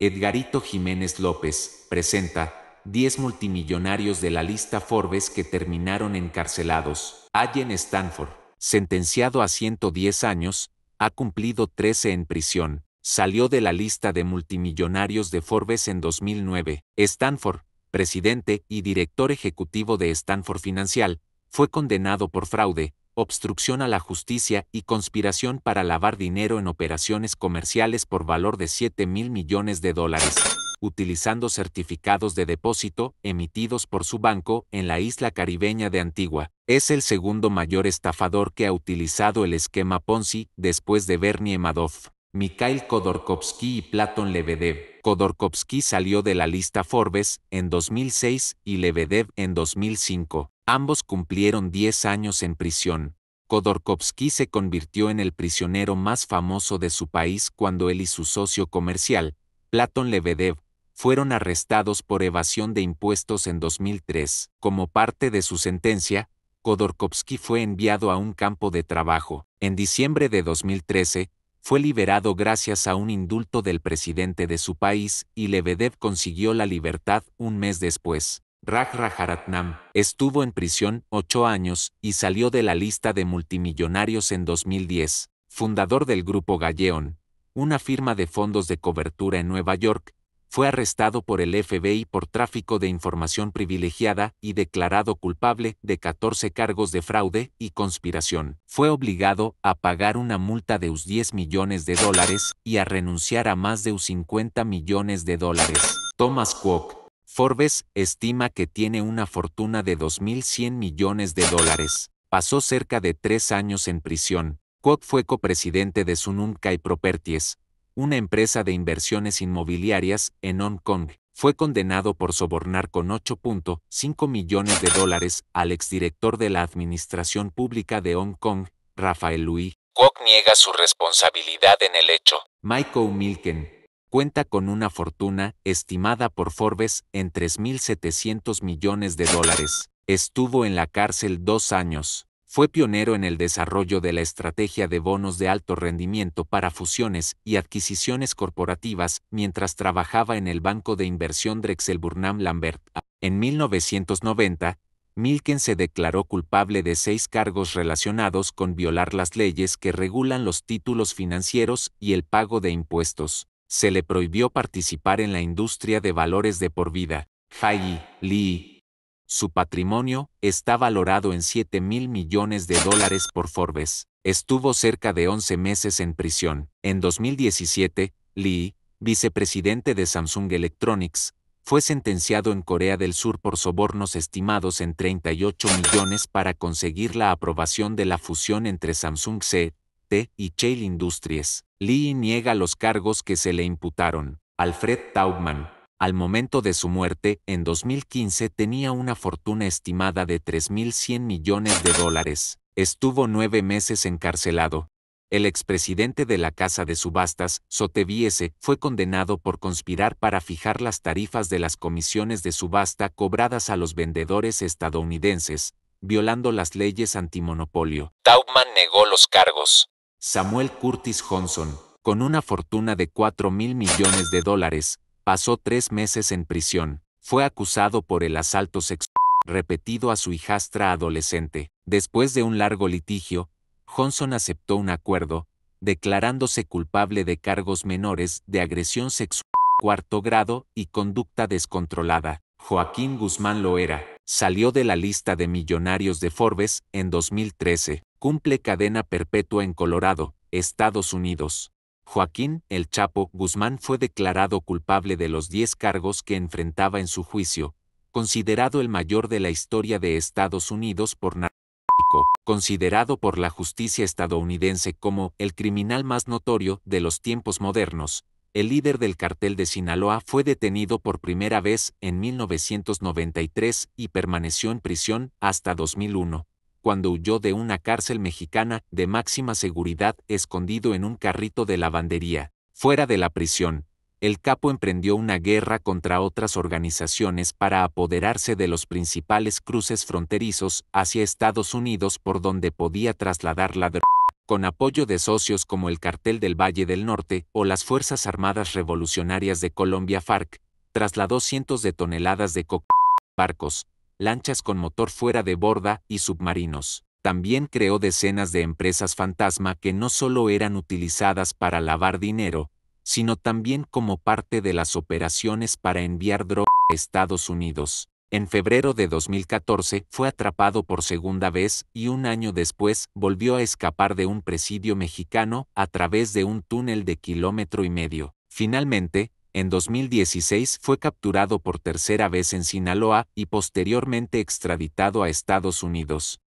Edgarito Jiménez López presenta 10 multimillonarios de la lista Forbes que terminaron encarcelados. Allen Stanford, sentenciado a 110 años, ha cumplido 13 en prisión. Salió de la lista de multimillonarios de Forbes en 2009. Stanford, presidente y director ejecutivo de Stanford Financial, fue condenado por fraude, obstrucción a la justicia y conspiración para lavar dinero en operaciones comerciales por valor de 7 mil millones de dólares, utilizando certificados de depósito emitidos por su banco en la isla caribeña de Antigua. Es el segundo mayor estafador que ha utilizado el esquema Ponzi después de Bernie Madoff. Mikhail Khodorkovsky y Platon Lebedev. Khodorkovsky salió de la lista Forbes en 2006 y Lebedev en 2005. Ambos cumplieron 10 años en prisión. Khodorkovsky se convirtió en el prisionero más famoso de su país cuando él y su socio comercial, Platón Lebedev, fueron arrestados por evasión de impuestos en 2003. Como parte de su sentencia, Khodorkovsky fue enviado a un campo de trabajo. En diciembre de 2013, fue liberado gracias a un indulto del presidente de su país y Lebedev consiguió la libertad un mes después. Raj Rajaratnam, estuvo en prisión ocho años y salió de la lista de multimillonarios en 2010, fundador del grupo Galleon, una firma de fondos de cobertura en Nueva York, fue arrestado por el FBI por tráfico de información privilegiada y declarado culpable de 14 cargos de fraude y conspiración. Fue obligado a pagar una multa de US 10 millones de dólares y a renunciar a más de US 50 millones de dólares. Thomas Kwok Forbes estima que tiene una fortuna de 2.100 millones de dólares. Pasó cerca de tres años en prisión. Kwok fue copresidente de Kai Properties, una empresa de inversiones inmobiliarias en Hong Kong. Fue condenado por sobornar con 8.5 millones de dólares al exdirector de la Administración Pública de Hong Kong, Rafael Lui. Kwok niega su responsabilidad en el hecho. Michael Milken, cuenta con una fortuna estimada por Forbes en 3.700 millones de dólares. Estuvo en la cárcel dos años. Fue pionero en el desarrollo de la estrategia de bonos de alto rendimiento para fusiones y adquisiciones corporativas mientras trabajaba en el banco de inversión Drexel Burnham Lambert. En 1990, Milken se declaró culpable de seis cargos relacionados con violar las leyes que regulan los títulos financieros y el pago de impuestos se le prohibió participar en la industria de valores de por vida. Hai Lee. Su patrimonio está valorado en 7 mil millones de dólares por Forbes. Estuvo cerca de 11 meses en prisión. En 2017, Lee, vicepresidente de Samsung Electronics, fue sentenciado en Corea del Sur por sobornos estimados en 38 millones para conseguir la aprobación de la fusión entre Samsung C y Chail Industries. Lee niega los cargos que se le imputaron. Alfred Taubman. Al momento de su muerte, en 2015 tenía una fortuna estimada de 3.100 millones de dólares. Estuvo nueve meses encarcelado. El expresidente de la Casa de Subastas, Soteviese, fue condenado por conspirar para fijar las tarifas de las comisiones de subasta cobradas a los vendedores estadounidenses, violando las leyes antimonopolio. Taubman negó los cargos. Samuel Curtis Johnson, con una fortuna de 4 mil millones de dólares, pasó tres meses en prisión. Fue acusado por el asalto sexual repetido a su hijastra adolescente. Después de un largo litigio, Johnson aceptó un acuerdo, declarándose culpable de cargos menores de agresión sexual cuarto grado y conducta descontrolada. Joaquín Guzmán Loera salió de la lista de millonarios de Forbes en 2013 cumple cadena perpetua en Colorado, Estados Unidos. Joaquín, el Chapo, Guzmán fue declarado culpable de los 10 cargos que enfrentaba en su juicio, considerado el mayor de la historia de Estados Unidos por narco, considerado por la justicia estadounidense como el criminal más notorio de los tiempos modernos. El líder del cartel de Sinaloa fue detenido por primera vez en 1993 y permaneció en prisión hasta 2001 cuando huyó de una cárcel mexicana de máxima seguridad escondido en un carrito de lavandería. Fuera de la prisión, el capo emprendió una guerra contra otras organizaciones para apoderarse de los principales cruces fronterizos hacia Estados Unidos por donde podía trasladar la droga, con apoyo de socios como el Cartel del Valle del Norte o las Fuerzas Armadas Revolucionarias de Colombia FARC, trasladó cientos de toneladas de coca barcos, lanchas con motor fuera de borda y submarinos. También creó decenas de empresas fantasma que no solo eran utilizadas para lavar dinero, sino también como parte de las operaciones para enviar droga a Estados Unidos. En febrero de 2014 fue atrapado por segunda vez y un año después volvió a escapar de un presidio mexicano a través de un túnel de kilómetro y medio. Finalmente, en 2016 fue capturado por tercera vez en Sinaloa y posteriormente extraditado a Estados Unidos.